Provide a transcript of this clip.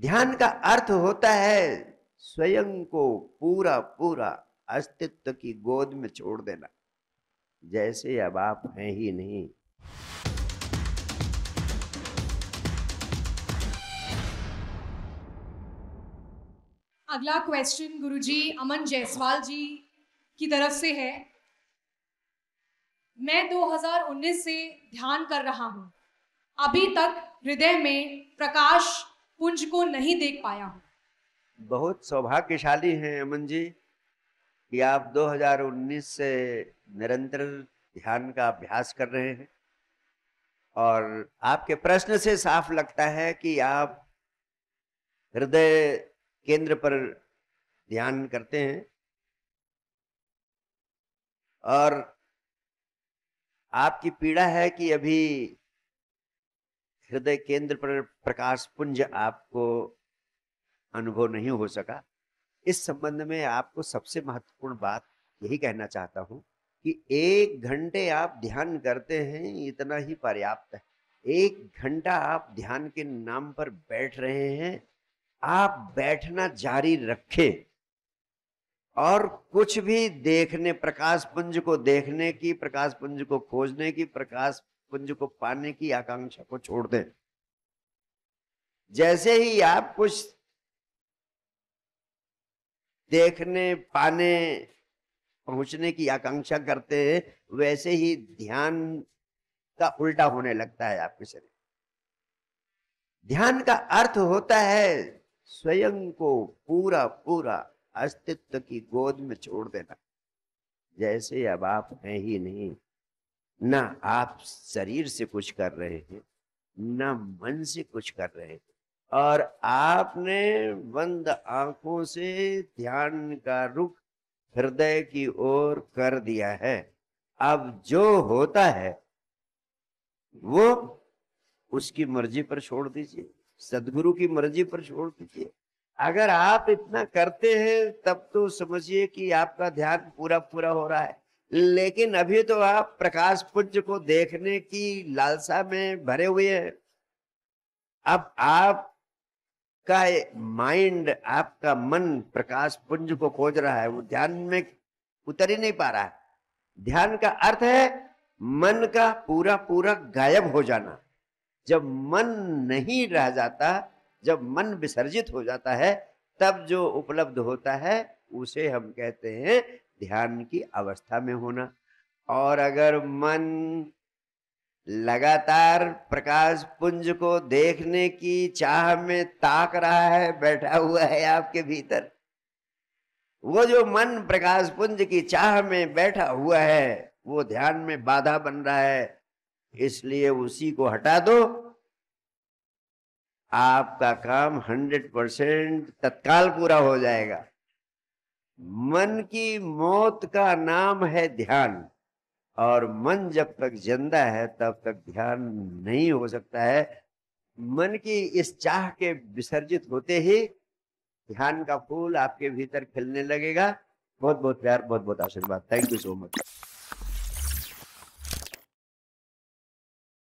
ध्यान का अर्थ होता है स्वयं को पूरा पूरा अस्तित्व की गोद में छोड़ देना जैसे अब आप हैं ही नहीं अगला क्वेश्चन गुरुजी अमन जायसवाल जी की तरफ से है मैं 2019 से ध्यान कर रहा हूं अभी तक हृदय में प्रकाश पुंज को नहीं देख पाया हूँ बहुत सौभाग्यशाली हैं अमन जी कि आप 2019 से निरंतर ध्यान का अभ्यास कर रहे हैं और आपके प्रश्न से साफ लगता है कि आप हृदय केंद्र पर ध्यान करते हैं और आपकी पीड़ा है कि अभी हृदय केंद्र पर प्रकाश पुंज आपको अनुभव नहीं हो सका इस संबंध में आपको सबसे महत्वपूर्ण बात यही कहना चाहता हूँ कि एक घंटे आप ध्यान करते हैं इतना ही पर्याप्त है एक घंटा आप ध्यान के नाम पर बैठ रहे हैं आप बैठना जारी रखें और कुछ भी देखने प्रकाश पुंज को देखने की प्रकाश पुंज को खोजने की प्रकाश पुंज को पाने की आकांक्षा को छोड़ दें जैसे ही आप कुछ देखने पाने पहुंचने की आकांक्षा करते हैं वैसे ही ध्यान का उल्टा होने लगता है आपके शरीर ध्यान का अर्थ होता है स्वयं को पूरा पूरा अस्तित्व की गोद में छोड़ देना जैसे अब आप हैं ही नहीं ना आप शरीर से कुछ कर रहे हैं ना मन से कुछ कर रहे हैं और आपने बंद आंखों से ध्यान का रुख हृदय की ओर कर दिया है अब जो होता है वो उसकी मर्जी पर छोड़ दीजिए सदगुरु की मर्जी पर छोड़ दीजिए अगर आप इतना करते हैं तब तो समझिए कि आपका ध्यान पूरा पूरा हो रहा है लेकिन अभी तो आप प्रकाश पुंज को देखने की लालसा में भरे हुए हैं अब आप का माइंड आपका मन प्रकाश पुंज को खोज रहा है वो ध्यान में उतर ही नहीं पा रहा है ध्यान का अर्थ है मन का पूरा पूरा गायब हो जाना जब मन नहीं रह जाता जब मन विसर्जित हो जाता है तब जो उपलब्ध होता है उसे हम कहते हैं ध्यान की अवस्था में होना और अगर मन लगातार प्रकाश पुंज को देखने की चाह में ताक रहा है बैठा हुआ है आपके भीतर वो जो मन प्रकाश पुंज की चाह में बैठा हुआ है वो ध्यान में बाधा बन रहा है इसलिए उसी को हटा दो आपका काम हंड्रेड परसेंट तत्काल पूरा हो जाएगा मन की मौत का नाम है ध्यान और मन जब तक जिंदा है तब तक ध्यान नहीं हो सकता है मन की इस चाह के विसर्जित होते ही ध्यान का फूल आपके भीतर खिलने लगेगा बहुत बहुत प्यार बहुत बहुत आशीर्वाद थैंक यू सो मच